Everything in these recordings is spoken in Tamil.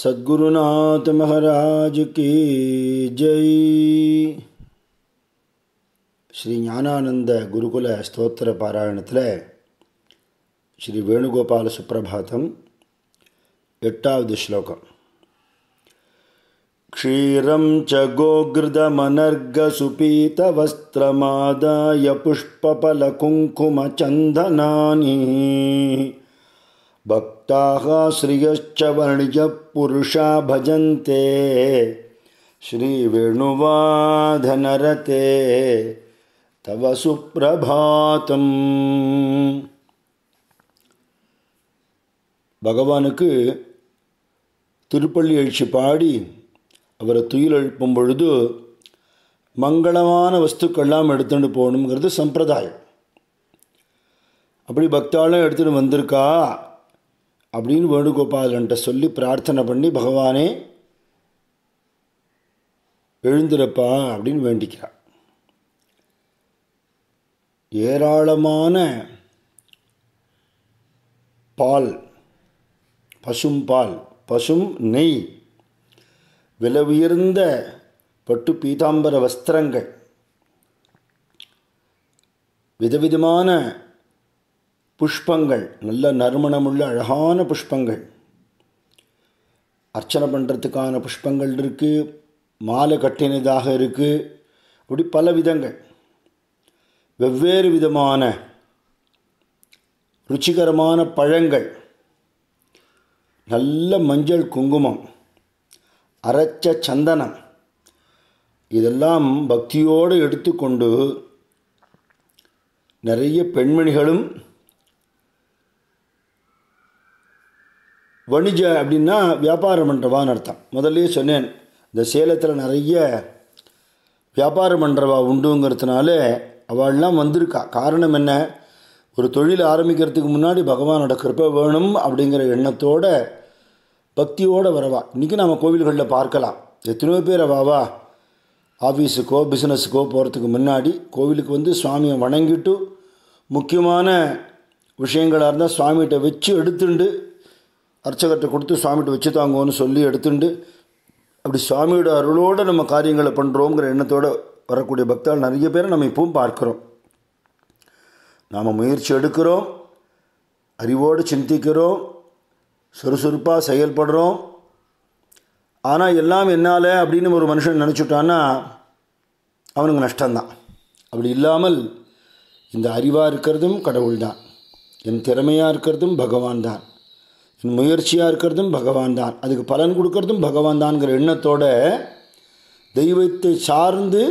सदगुरुनाथ महाराज की जय श्री ज्ञानानंद गुरुकुल ಸ್ತೋತ್ರ ಪಾರಾಯಣத்தில் ஸ்ரீ வேணுகோபால சுப்பிரபாதம் எட்டாவது ஸ்லோகம் क्षीरं च गोघृतमनर्गसुपीतवस्त्रमादाय पुष्पफलकुङ्कुमचन्दनानि भक् भक्ताः புருஷா பஜந்தே भजन्ते श्रीवेणुवाधनरते तव சுப்பிரபாத்தம் பகவானுக்கு திருப்பள்ளி எழுச்சி பாடி அவரை துயில் எழுப்பும் பொழுது மங்களமான வஸ்துக்கள்லாம் எடுத்துகிட்டு போகணுங்கிறது சம்பிரதாயம் அப்படி பக்தாலும் எடுத்துகிட்டு வந்திருக்கா அப்படின்னு வேணுகோபாலன்ட்ட சொல்லி பிரார்த்தனை பண்ணி பகவானே எழுந்திருப்பா அப்படின்னு வேண்டிக்கிறார் ஏராளமான பால் பசும் பால் பசும் நெய் விலை உயர்ந்த பட்டு பீதாம்பர வஸ்திரங்கள் விதவிதமான புஷ்பங்கள் நல்ல நறுமணமுள்ள அழகான புஷ்பங்கள் அர்ச்சனை பண்ணுறதுக்கான புஷ்பங்கள் இருக்குது மாலை கட்டினதாக இருக்குது அப்படி பல விதங்கள் வெவ்வேறு விதமான ருச்சிகரமான பழங்கள் நல்ல மஞ்சள் குங்குமம் அரைச்ச சந்தனம் இதெல்லாம் பக்தியோடு எடுத்துக்கொண்டு நிறைய பெண்மணிகளும் வணிஜ அப்படின்னா வியாபாரம் பண்ணுறவான்னு அர்த்தம் முதல்லையே சொன்னேன் இந்த சேலத்தில் நிறைய வியாபாரம் பண்ணுறவா உண்டுங்கிறதுனால அவள்லாம் வந்திருக்கா காரணம் என்ன ஒரு தொழில் ஆரம்பிக்கிறதுக்கு முன்னாடி பகவானோட கிருப்பை வேணும் அப்படிங்கிற எண்ணத்தோட பக்தியோடு வரவா இன்றைக்கி நாம் கோவில்களில் பார்க்கலாம் எத்தனையோ பேர் அவாவா ஆஃபீஸுக்கோ பிஸ்னஸுக்கோ போகிறதுக்கு முன்னாடி கோவிலுக்கு வந்து சுவாமியை வணங்கிட்டு முக்கியமான விஷயங்களாக இருந்தால் சுவாமிகிட்ட வச்சு எடுத்துண்டு அர்ச்சகர்கிட்ட கொடுத்து சுவாமிகிட்ட வச்சு தாங்கன்னு சொல்லி எடுத்துட்டு அப்படி சுவாமியோட அருளோடு நம்ம காரியங்களை பண்ணுறோங்கிற எண்ணத்தோடு வரக்கூடிய பக்தால் நிறைய பேரை நம்ம இப்பவும் பார்க்குறோம் நாம் முயற்சி எடுக்கிறோம் அறிவோடு சிந்திக்கிறோம் சுறுசுறுப்பாக செயல்படுறோம் ஆனால் எல்லாம் என்னால் அப்படின்னு ஒரு மனுஷன் நினச்சிட்டான்னா அவனுக்கு நஷ்டம்தான் அப்படி இல்லாமல் இந்த அறிவாக இருக்கிறதும் கடவுள் தான் என் திறமையாக இருக்கிறதும் பகவான் தான் முயற்சியாக இருக்கிறதும் பகவான் தான் அதுக்கு பலன் கொடுக்கறதும் பகவான் தான்ங்கிற எண்ணத்தோட தெய்வத்தை சார்ந்து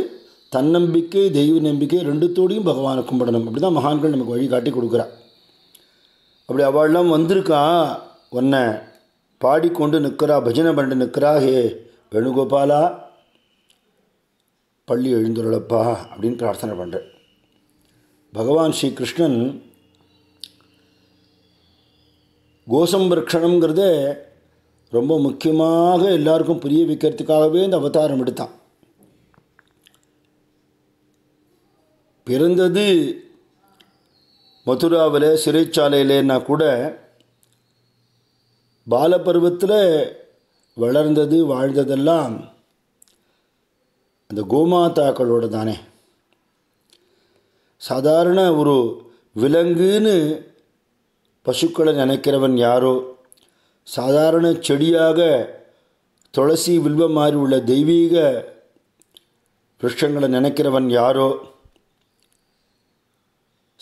தன்னம்பிக்கை தெய்வ நம்பிக்கை ரெண்டுத்தோடையும் பகவானை கும்பிடணும் அப்படி தான் மகான்கள் நமக்கு வழி காட்டி கொடுக்குறா அப்படி அவள்லாம் வந்திருக்கா உன்னை பாடிக்கொண்டு நிற்கிறா பஜனை பண்ணிட்டு நிற்கிறா ஹே வேணுகோபாலா பள்ளி எழுந்துள்ளப்பா அப்படின்னு பிரார்த்தனை பண்ணுறேன் பகவான் ஸ்ரீகிருஷ்ணன் கோசம்பிரக்ஷணங்கிறது ரொம்ப முக்கியமாக எல்லாருக்கும் புரிய வைக்கிறதுக்காகவே இந்த அவதாரம் எடுத்தான் பிறந்தது மதுராவில் சிறைச்சாலையிலன்னா கூட பருவத்தில் வளர்ந்தது வாழ்ந்ததெல்லாம் அந்த கோமாதாக்களோடு தானே சாதாரண ஒரு விலங்குன்னு பசுக்களை நினைக்கிறவன் யாரோ சாதாரண செடியாக துளசி வில்வ மாறி உள்ள தெய்வீக விருஷங்களை நினைக்கிறவன் யாரோ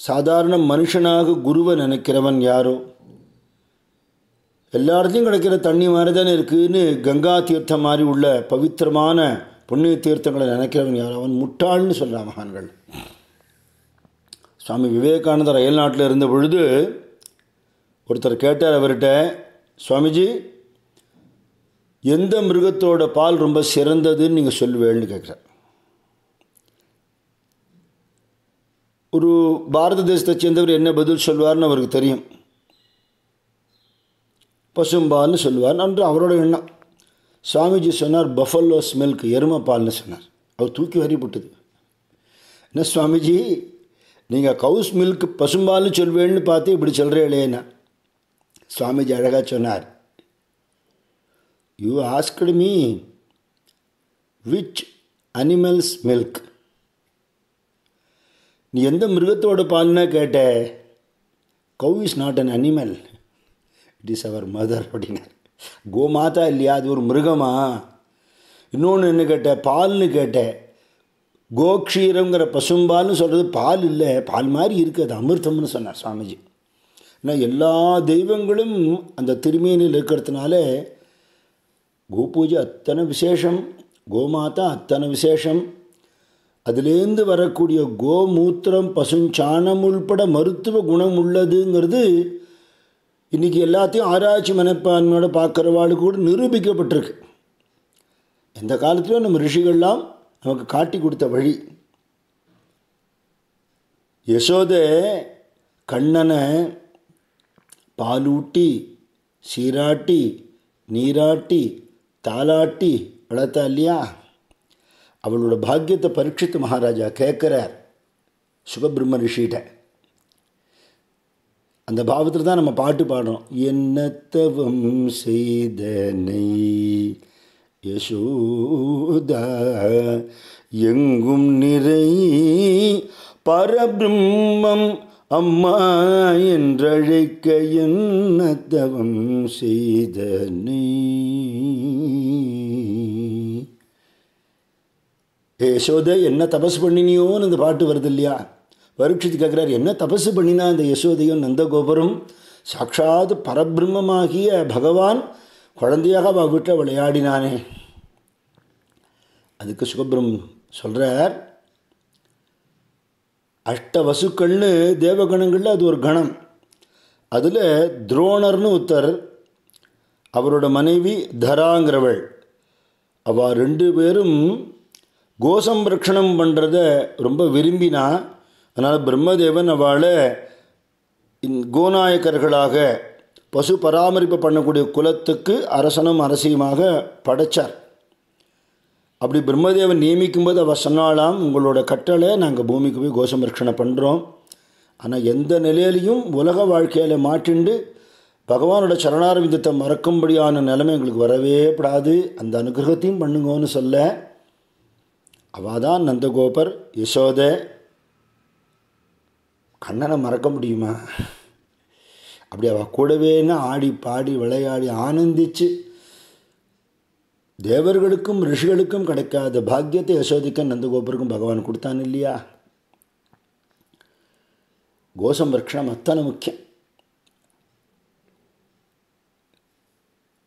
சாதாரண மனுஷனாக குருவை நினைக்கிறவன் யாரோ எல்லா கிடைக்கிற தண்ணி மாதிரி தானே இருக்குதுன்னு கங்கா தீர்த்தம் மாதிரி உள்ள பவித்திரமான புண்ணிய தீர்த்தங்களை நினைக்கிறவன் யாரோ அவன் முட்டாள்னு சொல்கிறான் மகான்கள் சுவாமி விவேகானந்தர் அயல் நாட்டில் இருந்த பொழுது ஒருத்தர் கேட்டார் அவர்கிட்ட சுவாமிஜி எந்த மிருகத்தோட பால் ரொம்ப சிறந்ததுன்னு நீங்கள் சொல்லுவேன்னு கேட்குறார் ஒரு பாரத தேசத்தை சேர்ந்தவர் என்ன பதில் சொல்வார்னு அவருக்கு தெரியும் பசும்பால்னு சொல்லுவார் அன்று அவரோட எண்ணம் சுவாமிஜி சொன்னார் பஃபல்லோஸ் மில்க் எருமைப்பால்னு சொன்னார் அவர் தூக்கி வரி போட்டது என்ன சுவாமிஜி நீங்கள் கவுஸ் மில்க் பசும்பால்னு சொல்வேன்னு பார்த்து இப்படி சொல்கிறேன் இல்லையேண்ணா சுவாமிஜி அழகாக சொன்னார் you asked me which animals milk நீ எந்த மிருகத்தோட பால்னா கேட்ட cow is not an animal it is our mother அப்படின்னார் கோமாதா இல்லையா அது ஒரு மிருகமா இன்னொன்று என்ன கேட்ட பால்னு கேட்ட கோக்ஷீரங்கிற பசும்பால்னு சொல்கிறது பால் இல்லை பால் மாதிரி இருக்குது அது அமிர்தம்னு சொன்னார் சுவாமிஜி ஏன்னா எல்லா தெய்வங்களும் அந்த திருமேனியில் இருக்கிறதுனால கோபூஜை அத்தனை விசேஷம் கோமாதா அத்தனை விசேஷம் அதுலேருந்து வரக்கூடிய கோமூத்திரம் பசுஞ்சாணம் உள்பட மருத்துவ குணம் உள்ளதுங்கிறது இன்றைக்கி எல்லாத்தையும் ஆராய்ச்சி மனப்பான்மையோட பார்க்குறவாளு கூட நிரூபிக்கப்பட்டிருக்கு எந்த காலத்திலும் நம்ம ரிஷிகள்லாம் நமக்கு காட்டி கொடுத்த வழி யசோதை கண்ணனை பாலூட்டி சீராட்டி நீராட்டி தாலாட்டி வளர்த்தா இல்லையா அவளோட பாக்கியத்தை பரீட்சித்து மகாராஜா கேட்குறார் சுகபிரம்ம ரிஷிகிட்ட அந்த பாவத்தில் தான் நம்ம பாட்டு பாடுறோம் என்னத்தவம் செய்தனை யசோதா எங்கும் நிறை பரபிரம்மம் அம்மா என்றழைக்க என்ன தவம் செய்த நீ என்ன தபஸ் பண்ணினியோன்னு இந்த பாட்டு வருது இல்லையா பரீட்சித்து கேட்குறார் என்ன தபஸ் பண்ணினா இந்த யசோதையும் நந்தகோபுரம் சாட்சாத் பரபிரம்மமாகிய பகவான் குழந்தையாக அவள் வீட்டில் விளையாடினானே அதுக்கு சுகபிரம் சொல்கிறார் அஷ்ட வசுக்கள்னு தேவகணங்களில் அது ஒரு கணம் அதில் துரோணர்னு ஒருத்தர் அவரோட மனைவி தராங்கிறவள் அவ ரெண்டு பேரும் கோசம் ரக்ஷணம் பண்ணுறத ரொம்ப விரும்பினா அதனால் பிரம்மதேவன் அவளை கோநாயக்கர்களாக பசு பராமரிப்பு பண்ணக்கூடிய குலத்துக்கு அரசனும் அரசியுமாக படைத்தார் அப்படி பிரம்மதேவன் நியமிக்கும் போது அவர் சொன்னாலாம் உங்களோட கட்டளை நாங்கள் பூமிக்கு போய் ரட்சணை பண்ணுறோம் ஆனால் எந்த நிலையிலையும் உலக வாழ்க்கையில் மாற்றிண்டு பகவானோட சரணாரவிந்தத்தை மறக்கும்படியான நிலைமை எங்களுக்கு வரவே படாது அந்த அனுகிரகத்தையும் பண்ணுங்கன்னு சொல்ல அவள் தான் நந்தகோபர் யசோத கண்ணனை மறக்க முடியுமா அப்படி அவள் கூடவேன்னு ஆடி பாடி விளையாடி ஆனந்திச்சு தேவர்களுக்கும் ரிஷிகளுக்கும் கிடைக்காத பாக்கியத்தை யசோதிக்க நந்தகோபருக்கும் பகவான் கொடுத்தான் இல்லையா கோசம்ரக்ஷணம் அத்தனை முக்கியம்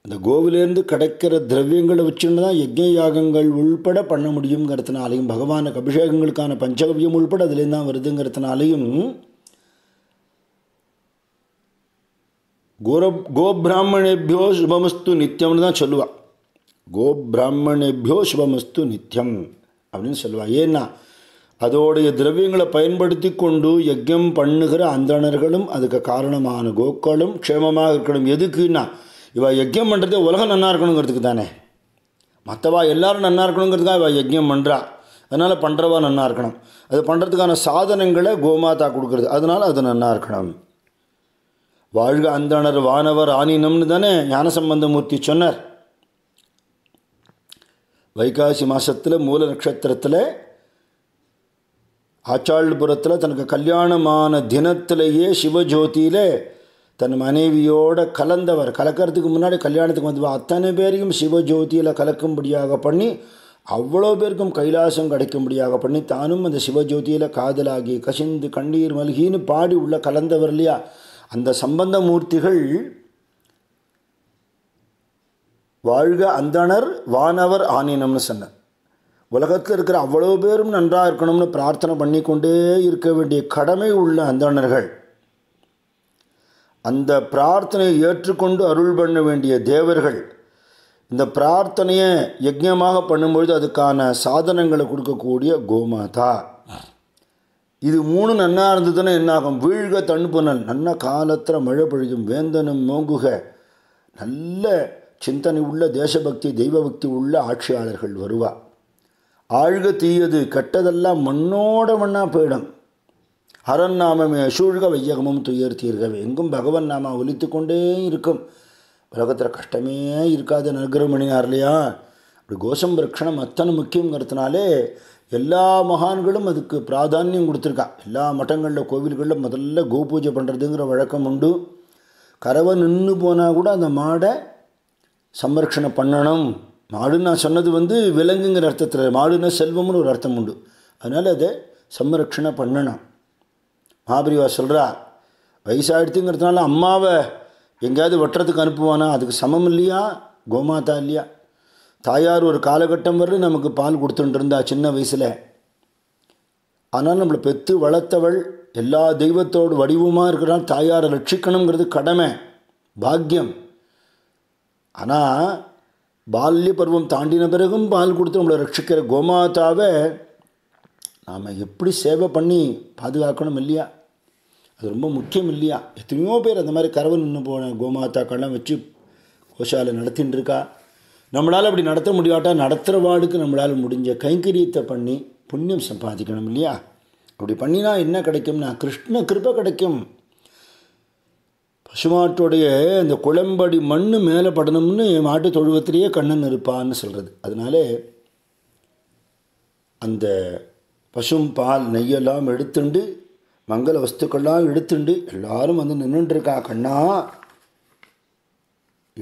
இந்த கோவிலேருந்து கிடைக்கிற திரவியங்களை வச்சுன்னு தான் யஜ்ய யாகங்கள் உள்பட பண்ண முடியுங்கிறதுனாலையும் பகவானுக்கு அபிஷேகங்களுக்கான பஞ்சகவியம் உள்பட அதுலேருந்து தான் வருதுங்கிறதுனாலையும் கோர கோபிராமணேபியோ சுபமஸ்து நித்தியம்னு தான் சொல்லுவாள் கோபிராமணேபியோ சிவமஸ்து நித்தியம் அப்படின்னு சொல்லுவாள் ஏன்னா அதோடைய திரவியங்களை பயன்படுத்தி கொண்டு யஜ்யம் பண்ணுகிற அந்தணர்களும் அதுக்கு காரணமான கோக்களும் க்ஷேமமாக இருக்கணும் எதுக்குன்னா இவள் யஜ்யம் பண்ணுறதே உலகம் நல்லா இருக்கணுங்கிறதுக்கு தானே மற்றவா எல்லாரும் நல்லா இருக்கணுங்கிறதுக்காக இவள் யஜ்யம் பண்ணுறா அதனால் பண்ணுறவா நல்லா இருக்கணும் அது பண்ணுறதுக்கான சாதனங்களை கோமாதா கொடுக்குறது அதனால் அது நல்லா இருக்கணும் வாழ்க அந்தணர் வானவர் ஆனினம்னு தானே ஞானசம்பந்தமூர்த்தி சொன்னார் வைகாசி மாதத்தில் மூல நட்சத்திரத்தில் ஆச்சாள்புரத்தில் தனக்கு கல்யாணமான தினத்திலேயே சிவஜோதியில் தன் மனைவியோடு கலந்தவர் கலக்கிறதுக்கு முன்னாடி கல்யாணத்துக்கு வந்து அத்தனை பேரையும் சிவஜோதியில் கலக்கும்படியாக பண்ணி அவ்வளோ பேருக்கும் கைலாசம் கிடைக்கும்படியாக பண்ணி தானும் அந்த சிவஜோதியில் காதலாகி கசிந்து கண்ணீர் மல்கின்னு பாடி உள்ள கலந்தவர் இல்லையா அந்த சம்பந்தமூர்த்திகள் வாழ்க அந்தனர் வானவர் ஆனினம்னு சொன்னார் உலகத்தில் இருக்கிற அவ்வளோ பேரும் நன்றாக இருக்கணும்னு பிரார்த்தனை பண்ணி கொண்டே இருக்க வேண்டிய கடமை உள்ள அந்தணர்கள் அந்த பிரார்த்தனையை ஏற்றுக்கொண்டு அருள் பண்ண வேண்டிய தேவர்கள் இந்த பிரார்த்தனையை யஜ்யமாக பண்ணும்பொழுது அதுக்கான சாதனங்களை கொடுக்கக்கூடிய கோமாதா இது மூணு நன்னாக இருந்ததுன்னா என்னாகும் வீழ்க தண்புணல் நல்ல காலத்தில் மழை பொழியும் வேந்தனும் மோங்குக நல்ல சிந்தனை உள்ள தேசபக்தி தெய்வபக்தி உள்ள ஆட்சியாளர்கள் வருவா ஆழ்க தீயது கெட்டதெல்லாம் மண்ணோட மண்ணாக போயிடும் அரண் நாமமே வையகமும் துயர் தீர்கவே எங்கும் பகவன் நாம ஒலித்து கொண்டே இருக்கும் உலகத்தில் கஷ்டமே இருக்காது நகரமணினார் இல்லையா அப்படி கோஷம் பிரக்ஷணம் அத்தனை முக்கியங்கிறதுனாலே எல்லா மகான்களும் அதுக்கு பிராதானியம் கொடுத்துருக்கா எல்லா மட்டங்களில் கோவில்களில் முதல்ல கோபூஜை பண்ணுறதுங்கிற வழக்கம் உண்டு கரவை நின்று போனால் கூட அந்த மாடை சம்ரக்ஷணம் பண்ணணும் மாடுன்னு நான் சொன்னது வந்து விலங்குங்கிற அர்த்தத்தில் மாடுனா செல்வம்னு ஒரு அர்த்தம் உண்டு அதனால் அதை சம்ரக்ஷணை பண்ணணும் மாபிரிவா சொல்கிறா வயசாகிடுத்துங்கிறதுனால அம்மாவை எங்கேயாவது வெட்டுறதுக்கு அனுப்புவானா அதுக்கு சமம் இல்லையா கோமாதா இல்லையா தாயார் ஒரு காலகட்டம் வரை நமக்கு பால் கொடுத்துட்டு இருந்தா சின்ன வயசில் ஆனால் நம்மளை பெற்று வளர்த்தவள் எல்லா தெய்வத்தோடு வடிவமாக இருக்கிறான் தாயாரை ரட்சிக்கணுங்கிறது கடமை பாக்கியம் ஆனால் பால்ய பருவம் தாண்டின பிறகும் பால் கொடுத்து நம்மளை ரட்சிக்கிற கோமாதாவை நாம் எப்படி சேவை பண்ணி பாதுகாக்கணும் இல்லையா அது ரொம்ப முக்கியம் இல்லையா எத்தனையோ பேர் அந்த மாதிரி கரவை நின்று போன கோமாதாக்கள்லாம் வச்சு கோஷாலை நடத்தின்னு இருக்கா நம்மளால் அப்படி நடத்த முடியாட்டால் நடத்துகிற வாடுக்கு நம்மளால் முடிஞ்ச கைங்கரியத்தை பண்ணி புண்ணியம் சம்பாதிக்கணும் இல்லையா அப்படி பண்ணினா என்ன கிடைக்கும்னா கிருஷ்ண கிருப்பை கிடைக்கும் சுமாட்டுடைய அந்த குளம்படி மண் மேலே படணும்னு மாட்டு தொழுவத்திலேயே கண்ணன் இருப்பான்னு சொல்கிறது அதனாலே அந்த பசும் பால் நெய்யெல்லாம் எடுத்துண்டு மங்கள வஸ்துக்கள்லாம் எடுத்துண்டு எல்லாரும் வந்து நின்றுட்டுருக்கா கண்ணா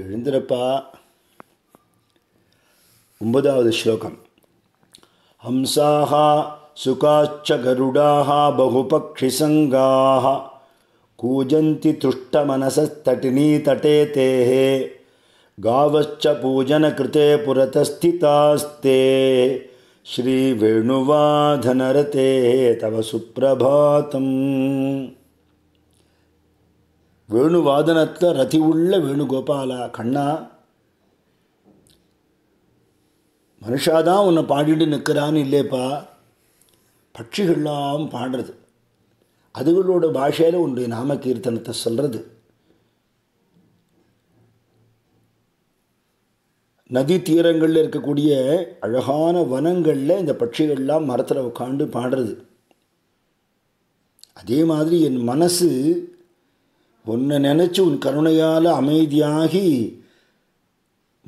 எழுந்திரப்பா ஒன்பதாவது ஸ்லோகம் ஹம்சாஹா சுகாச்ச கருடாக பகுபக்ஷிசங்காக कूजन्ति तृष्टमनसस्तटिनीतटे तेः गावश्च पूजनकृते पुरतस्थितास्ते श्रीवेणुवाधनरते तव சுப்பிரபாதம் வேணுவாதனத்தில் ரதி உள்ள வேணுகோபாலா கண்ணா மனுஷாதான் உன்னை பாடிட்டு நிற்கிறான்னு இல்லைப்பா பட்சிகள்லாம் பாடுறது அதுகளோட பாஷையில் உன்னுடைய நாம கீர்த்தனத்தை சொல்கிறது நதி தீரங்களில் இருக்கக்கூடிய அழகான வனங்களில் இந்த பட்சிகள்லாம் மரத்தில் உட்காந்து பாடுறது அதே மாதிரி என் மனசு உன்னை நினச்சி உன் கருணையால் அமைதியாகி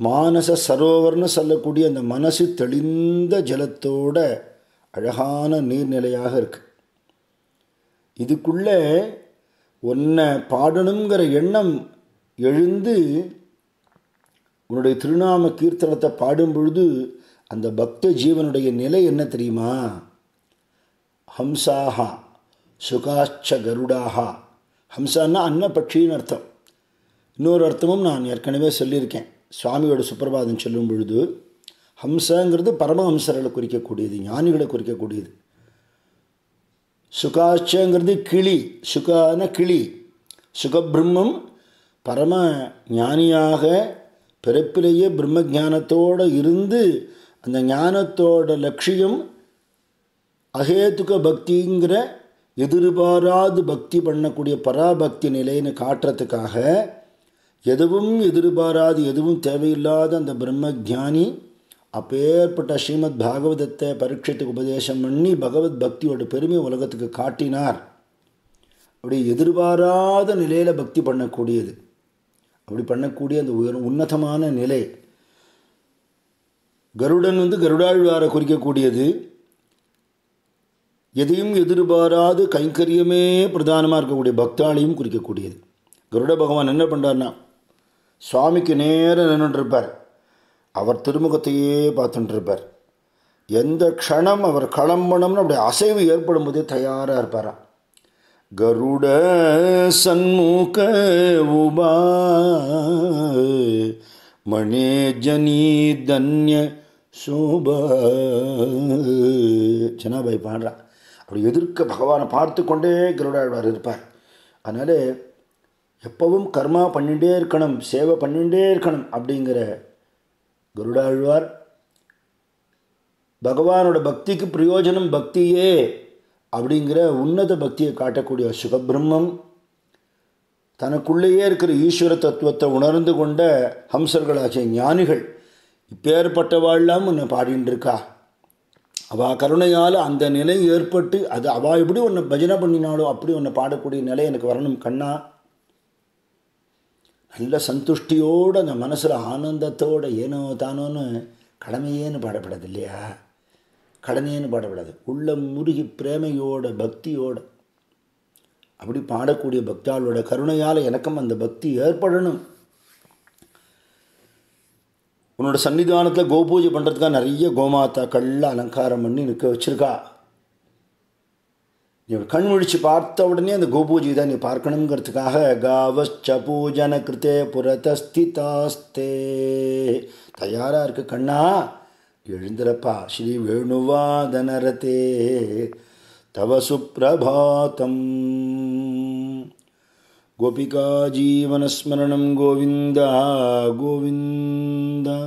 மானச சரோவர்னு சொல்லக்கூடிய அந்த மனசு தெளிந்த ஜலத்தோட அழகான நீர்நிலையாக இருக்குது இதுக்குள்ளே உன்னை பாடணுங்கிற எண்ணம் எழுந்து உன்னுடைய திருநாம கீர்த்தனத்தை பாடும் பொழுது அந்த பக்த ஜீவனுடைய நிலை என்ன தெரியுமா ஹம்சாஹா சுகாச்ச கருடாகா ஹம்சான்னா அன்னபட்சின்னு அர்த்தம் இன்னொரு அர்த்தமும் நான் ஏற்கனவே சொல்லியிருக்கேன் சுவாமியோட சுப்பிரபாதம் சொல்லும் பொழுது ஹம்சங்கிறது பரமஹம்சர்களை குறிக்கக்கூடியது ஞானிகளை குறிக்கக்கூடியது சுகாச்சங்கிறது கிளி சுகான கிளி சுகபிரம்மம் பரம ஞானியாக பிறப்பிலேயே பிரம்ம ஜானத்தோடு இருந்து அந்த ஞானத்தோட லட்சியம் அகேதுக பக்திங்கிற எதிர்பாராது பக்தி பண்ணக்கூடிய பராபக்தி நிலைன்னு காட்டுறதுக்காக எதுவும் எதிர்பாராது எதுவும் தேவையில்லாத அந்த பிரம்ம ஜானி அப்பேற்பட்ட ஸ்ரீமத் பாகவதத்தை பரீட்சத்துக்கு உபதேசம் பண்ணி பகவத் பக்தியோட பெருமை உலகத்துக்கு காட்டினார் அப்படி எதிர்பாராத நிலையில் பக்தி பண்ணக்கூடியது அப்படி பண்ணக்கூடிய அந்த உயர் உன்னதமான நிலை கருடன் வந்து கருடாழ்வாரை குறிக்கக்கூடியது எதையும் எதிர்பாராது கைங்கரியமே பிரதானமாக இருக்கக்கூடிய பக்தாலையும் குறிக்கக்கூடியது கருட பகவான் என்ன பண்ணுறாருன்னா சுவாமிக்கு நேரம் நின்றுட்டு இருப்பார் அவர் திருமுகத்தையே பார்த்துட்டுருப்பார் எந்த க்ஷணம் அவர் களம்பணம்னு அப்படி அசைவு போதே தயாராக இருப்பாராம் கருட சண்முக உபா மணே ஜனி தன்ய சோபா ஜனாபாய் பாடுறா அப்படி எதிர்க்க பகவானை பார்த்து கொண்டே கருடாழ்வார் இருப்பார் அதனால் எப்பவும் கர்மா பண்ணிகிட்டே இருக்கணும் சேவை பண்ணிகிட்டே இருக்கணும் அப்படிங்கிற குருடாழ்வார் பகவானோட பக்திக்கு பிரயோஜனம் பக்தியே அப்படிங்கிற உன்னத பக்தியை காட்டக்கூடிய சுகபிரம்மம் தனக்குள்ளேயே இருக்கிற ஈஸ்வர தத்துவத்தை உணர்ந்து கொண்ட ஹம்சர்களாகிய ஞானிகள் இப்பேற்பட்டவாழ்லாம் உன்னை பாடின்னு இருக்கா அவள் கருணையால் அந்த நிலை ஏற்பட்டு அது அவா எப்படி உன்னை பஜனை பண்ணினாலோ அப்படி உன்னை பாடக்கூடிய நிலை எனக்கு வரணும் கண்ணா நல்ல சந்துஷ்டியோடு அந்த மனசில் ஆனந்தத்தோடு ஏனோ தானோன்னு கடமையேன்னு பாடப்படாது இல்லையா கடமையேன்னு பாடப்படாது உள்ள முருகி பிரேமையோட பக்தியோட அப்படி பாடக்கூடிய பக்தாளோட கருணையால் எனக்கும் அந்த பக்தி ஏற்படணும் உன்னோட சன்னிதானத்தில் கோபூஜை பண்ணுறதுக்காக நிறைய கோமாத்தாக்கள்லாம் அலங்காரம் பண்ணி நிற்க வச்சுருக்கா இவர் கண் விழித்து பார்த்த உடனே அந்த கோபூஜி தான் நீ பார்க்கணுங்கிறதுக்காக காவச்ச பூஜன கிருத்தே புறதஸ்திதாஸ்தே தயாராக இருக்கு கண்ணா எழுந்துறப்பா ஸ்ரீ வேணுவாதனரதே தவ சுப்பிரபாத்தம் கோபிகா ஜீவனஸ்மரணம் கோவிந்தா கோவிந்தா